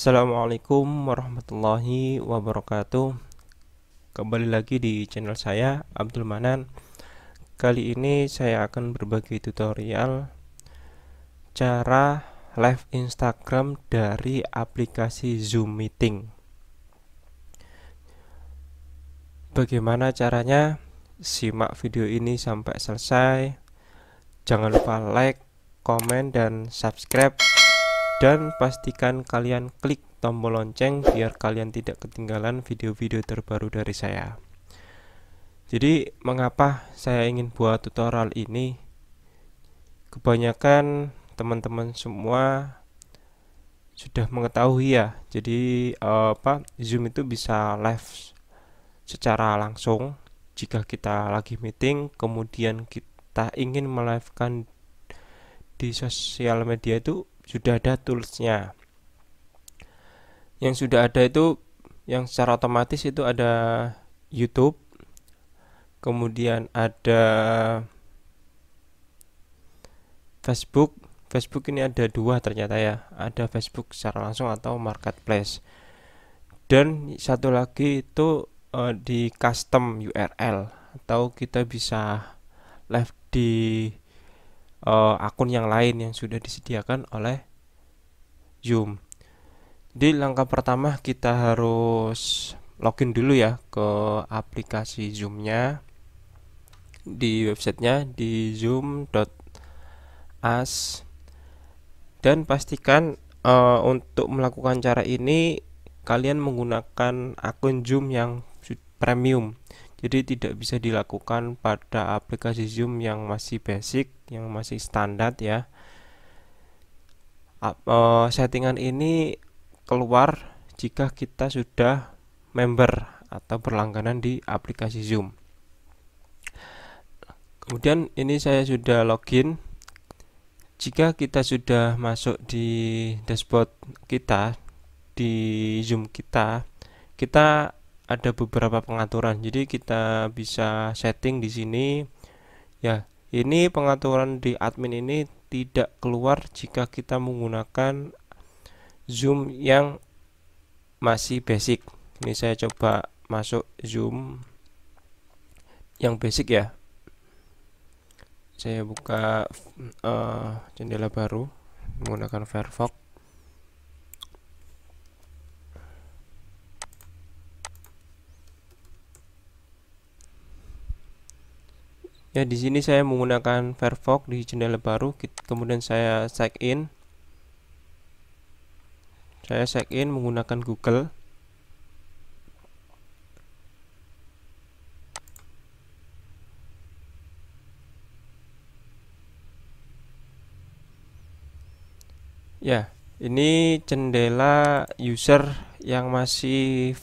Assalamualaikum warahmatullahi wabarakatuh Kembali lagi di channel saya Abdul Manan Kali ini saya akan berbagi tutorial Cara live Instagram dari aplikasi Zoom Meeting Bagaimana caranya? Simak video ini sampai selesai Jangan lupa like, komen, dan subscribe dan pastikan kalian klik tombol lonceng biar kalian tidak ketinggalan video-video terbaru dari saya jadi mengapa saya ingin buat tutorial ini kebanyakan teman-teman semua sudah mengetahui ya jadi eh, apa zoom itu bisa live secara langsung jika kita lagi meeting kemudian kita ingin melivekan di sosial media itu sudah ada toolsnya yang sudah ada itu yang secara otomatis itu ada YouTube kemudian ada Facebook Facebook ini ada dua ternyata ya ada Facebook secara langsung atau marketplace dan satu lagi itu uh, di custom URL atau kita bisa live di uh, akun yang lain yang sudah disediakan oleh Zoom. Di langkah pertama kita harus login dulu ya ke aplikasi Zoom-nya di websitenya di zoom.as dan pastikan uh, untuk melakukan cara ini kalian menggunakan akun Zoom yang premium jadi tidak bisa dilakukan pada aplikasi Zoom yang masih basic, yang masih standar ya. Eh, settingan ini keluar jika kita sudah member atau berlangganan di aplikasi Zoom. Kemudian ini saya sudah login. Jika kita sudah masuk di dashboard kita di Zoom kita, kita ada beberapa pengaturan. Jadi kita bisa setting di sini ya. Ini pengaturan di admin ini tidak keluar jika kita menggunakan zoom yang masih basic. Ini saya coba masuk zoom yang basic ya. Saya buka uh, jendela baru menggunakan Firefox. ya di sini saya menggunakan Firefox di jendela baru kemudian saya sign in saya sign in menggunakan Google ya ini jendela user yang masih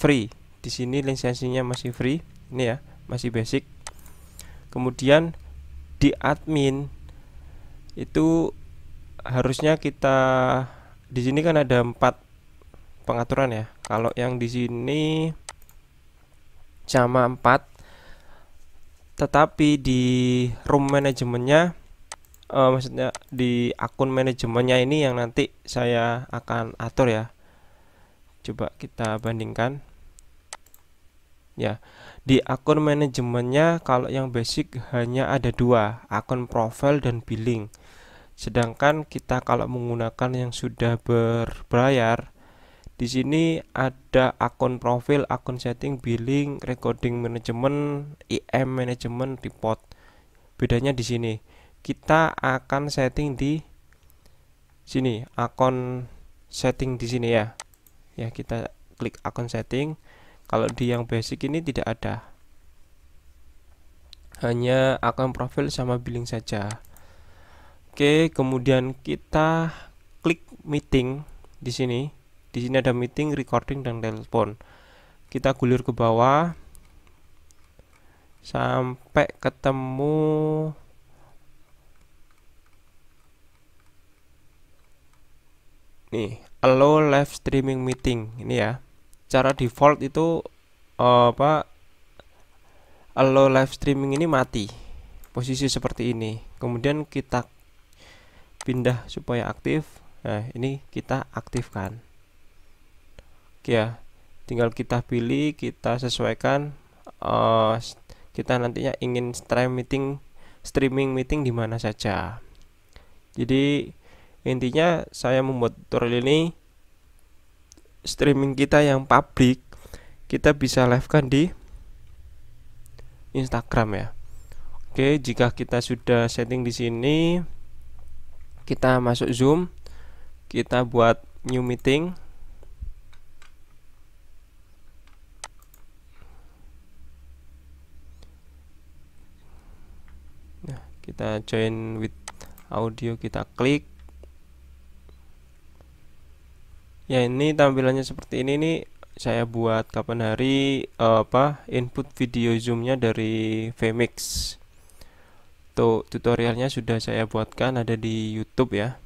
free di sini lisensinya masih free ini ya masih basic kemudian di admin itu harusnya kita di sini kan ada empat pengaturan ya kalau yang di sini sama empat, tetapi di room manajemennya uh, maksudnya di akun manajemennya ini yang nanti saya akan atur ya coba kita bandingkan ya di akun manajemennya kalau yang basic hanya ada dua akun profile dan billing sedangkan kita kalau menggunakan yang sudah berbayar di sini ada akun profil akun setting billing recording manajemen IM manajemen report bedanya di sini kita akan setting di sini akun setting di sini ya ya kita klik akun setting kalau di yang basic ini tidak ada hanya akan profil sama billing saja oke kemudian kita klik meeting di sini di sini ada meeting recording dan telepon kita gulir ke bawah sampai ketemu nih allow live streaming meeting ini ya secara default itu uh, apa allow live streaming ini mati posisi seperti ini kemudian kita pindah supaya aktif nah ini kita aktifkan oke ya tinggal kita pilih kita sesuaikan uh, kita nantinya ingin stream meeting streaming meeting di mana saja jadi intinya saya membuat tutorial ini streaming kita yang publik kita bisa live kan di Instagram ya. Oke, jika kita sudah setting di sini kita masuk Zoom, kita buat new meeting. Nah, kita join with audio kita klik ya ini tampilannya seperti ini nih saya buat kapan hari uh, apa input video zoomnya dari Vmix tuh tutorialnya sudah saya buatkan ada di YouTube ya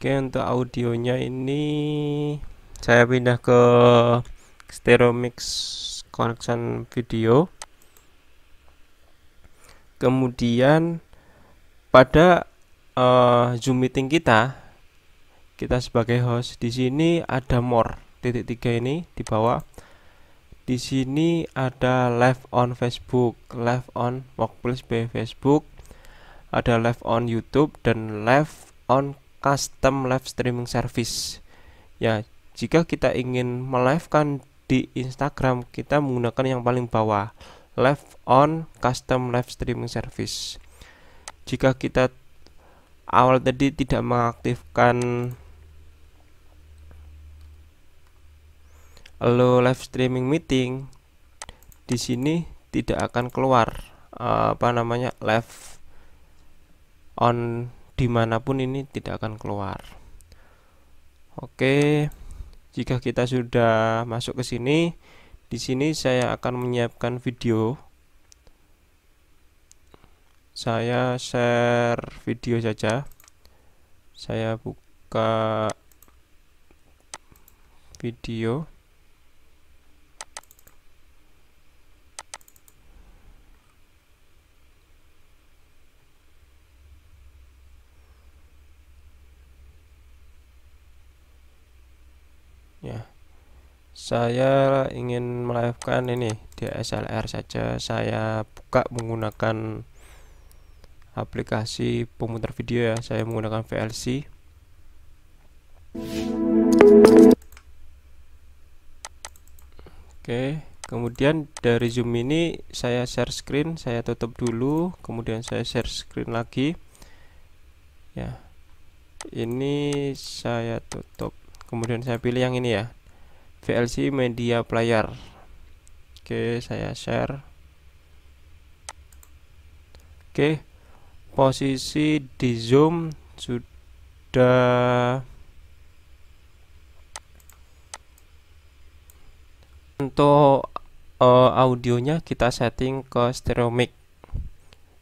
Oke untuk audionya ini saya pindah ke stereo mix connection video kemudian pada uh, Zoom meeting kita, kita sebagai host di sini ada more titik tiga ini di bawah. Di sini ada live on Facebook, live on Workplace by Facebook, ada live on YouTube dan live on custom live streaming service. Ya, jika kita ingin melivekan di Instagram kita menggunakan yang paling bawah live on custom live streaming service jika kita awal tadi tidak mengaktifkan lo live streaming meeting di sini tidak akan keluar eh, apa namanya live on dimanapun ini tidak akan keluar oke jika kita sudah masuk ke sini di sini saya akan menyiapkan video saya share video saja saya buka video ya saya ingin melakukan ini di SLR saja saya buka menggunakan aplikasi pemutar video ya saya menggunakan VLC oke kemudian dari zoom ini saya share screen saya tutup dulu kemudian saya share screen lagi ya ini saya tutup kemudian saya pilih yang ini ya VLC media player oke saya share oke posisi di zoom sudah untuk uh, audionya kita setting ke stereo mic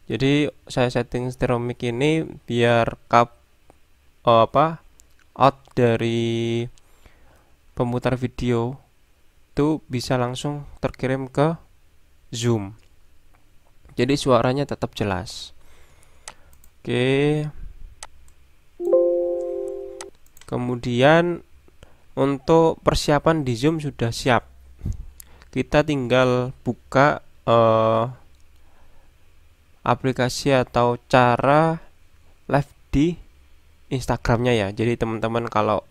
jadi saya setting stereo mic ini biar cup uh, eh, apa out dari pemutar video itu bisa langsung terkirim ke zoom jadi suaranya tetap jelas Oke. Kemudian untuk persiapan di Zoom sudah siap. Kita tinggal buka uh, aplikasi atau cara live di Instagramnya ya. Jadi teman-teman kalau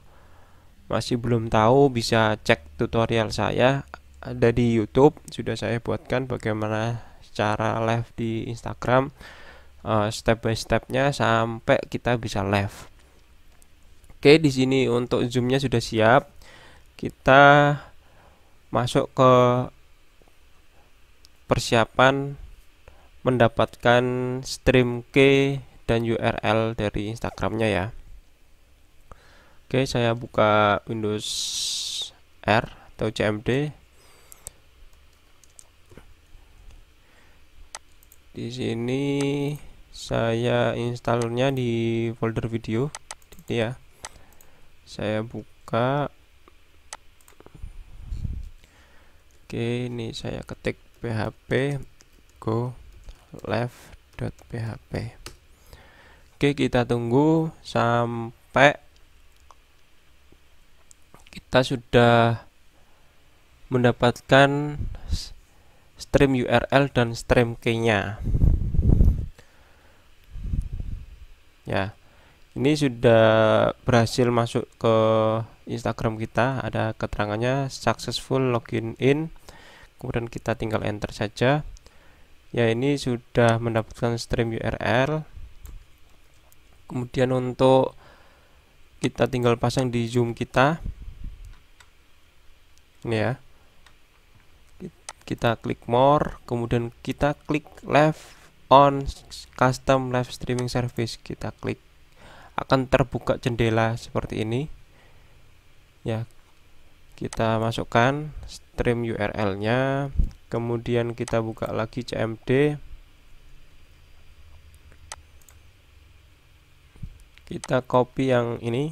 masih belum tahu bisa cek tutorial saya ada di YouTube sudah saya buatkan bagaimana cara live di Instagram Eh, step by stepnya sampai kita bisa live oke di sini untuk zoomnya sudah siap kita masuk ke persiapan mendapatkan stream key dan URL dari Instagramnya ya Oke saya buka Windows R atau CMD di sini saya installnya di folder video jadi ya saya buka oke ini saya ketik php go left.php oke kita tunggu sampai kita sudah mendapatkan stream URL dan stream key-nya ya ini sudah berhasil masuk ke Instagram kita ada keterangannya successful login in kemudian kita tinggal enter saja ya ini sudah mendapatkan stream URL kemudian untuk kita tinggal pasang di zoom kita ini ya kita klik more kemudian kita klik left on custom live streaming service kita klik akan terbuka jendela seperti ini ya kita masukkan stream URL nya kemudian kita buka lagi CMD kita copy yang ini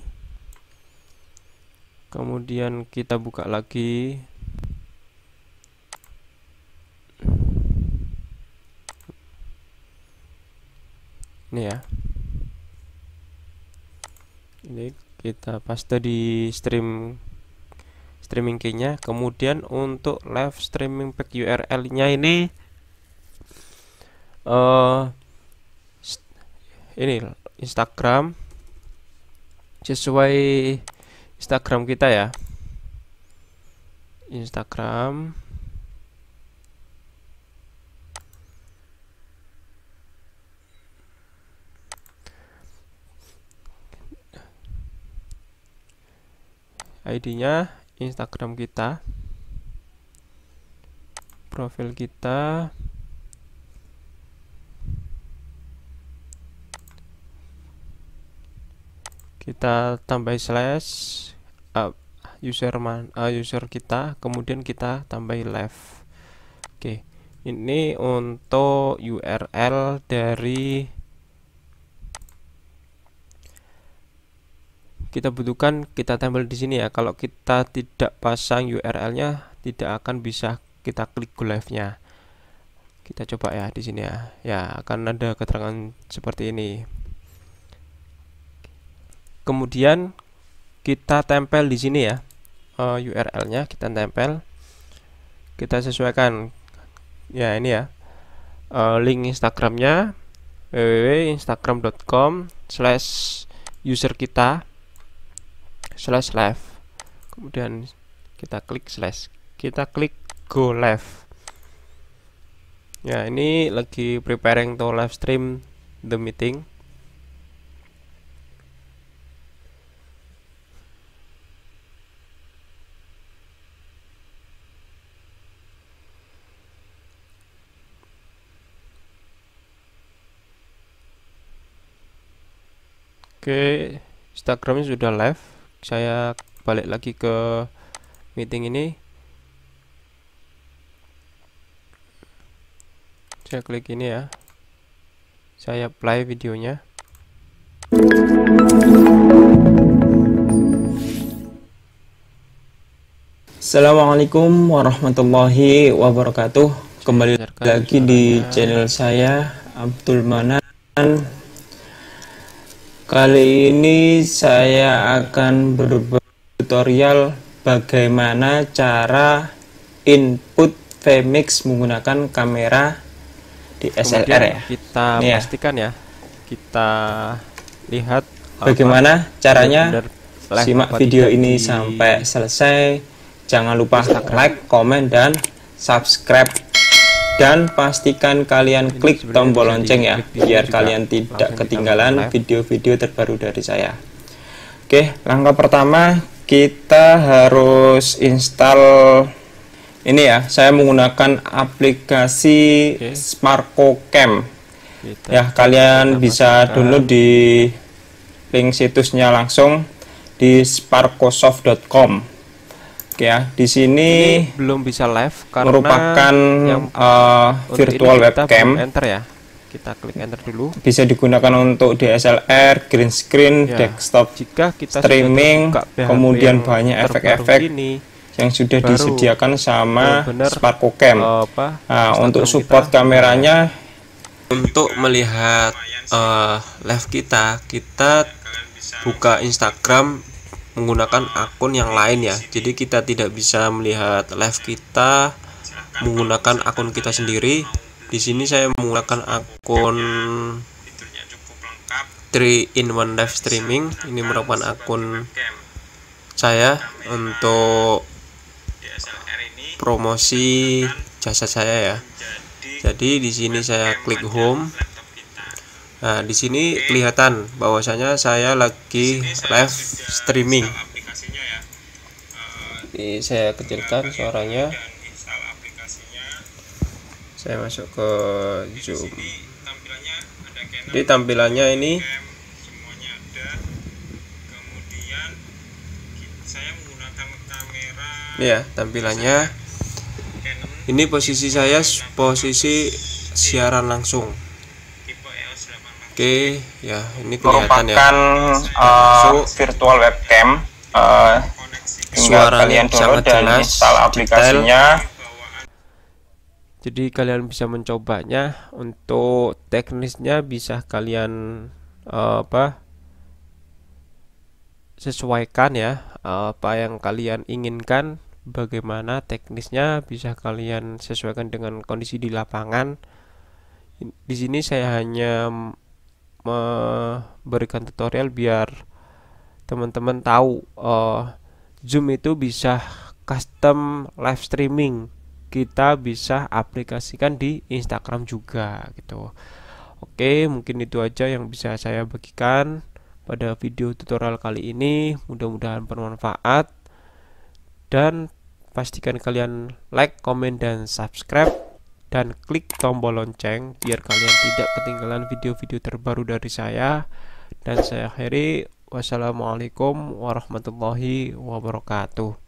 kemudian kita buka lagi ini ya ini kita paste di stream streaming key-nya kemudian untuk live streaming pack URL-nya ini uh, ini Instagram sesuai Instagram kita ya Instagram ID-nya Instagram kita profil kita kita tambah slash uh, user man uh, user kita kemudian kita tambah left oke okay. ini untuk URL dari kita butuhkan kita tempel di sini ya kalau kita tidak pasang URL nya tidak akan bisa kita klik go live nya kita coba ya di sini ya ya akan ada keterangan seperti ini kemudian kita tempel di sini ya eh, URL nya kita tempel kita sesuaikan ya ini ya link eh, link Instagramnya www.instagram.com slash user kita slash left kemudian kita klik slash kita klik go live ya ini lagi preparing to live stream the meeting Oke, okay, Instagramnya sudah live saya balik lagi ke meeting ini saya klik ini ya saya play videonya Assalamualaikum warahmatullahi wabarakatuh kembali lagi di channel saya Abdul Manan Kali ini saya akan berbagi tutorial bagaimana cara input VMix menggunakan kamera di SLR ya. Kita ini ya. pastikan ya. ya. Kita lihat bagaimana caranya. Simak video ini sampai selesai. Jangan lupa Instagram. like, comment, dan subscribe dan pastikan kalian klik tombol lonceng ya biar kalian tidak ketinggalan video-video terbaru dari saya oke langkah pertama kita harus install ini ya saya menggunakan aplikasi okay. Cam ya kalian bisa download di link situsnya langsung di sparkosoft.com Oke ya di sini ini belum bisa live karena merupakan yang, uh, virtual webcam enter ya kita klik enter dulu bisa digunakan untuk DSLR green screen ya, desktop jika kita streaming kemudian banyak efek-efek yang sudah baru, disediakan sama bener, Sparko Cam eh, nah, untuk support kita, kameranya untuk melihat uh, live kita kita buka Instagram menggunakan akun yang lain ya jadi kita tidak bisa melihat live kita menggunakan akun kita sendiri di sini saya menggunakan akun 3 in 1 live streaming ini merupakan akun saya untuk promosi jasa saya ya jadi di sini saya klik home Nah, di sini Oke. kelihatan bahwasanya saya lagi saya live streaming. Ya. Uh, ini saya kecilkan suaranya. Saya masuk ke di Zoom. Di Jadi tampilannya ini Ya, tampilannya. Ini posisi saya posisi siaran langsung. Oke, ya ini kelihatan ya. Uh, nah, eh, so, virtual webcam. Uh, eh, suara kalian bisa sangat jelas, aplikasinya. Jadi kalian bisa mencobanya. Untuk teknisnya bisa kalian uh, apa? Sesuaikan ya uh, apa yang kalian inginkan. Bagaimana teknisnya bisa kalian sesuaikan dengan kondisi di lapangan. Di sini saya hanya memberikan tutorial biar teman-teman tahu uh, Zoom itu bisa custom live streaming kita bisa aplikasikan di Instagram juga gitu Oke mungkin itu aja yang bisa saya bagikan pada video tutorial kali ini mudah-mudahan bermanfaat dan pastikan kalian like, comment dan subscribe dan klik tombol lonceng biar kalian tidak ketinggalan video-video terbaru dari saya dan saya akhiri wassalamualaikum warahmatullahi wabarakatuh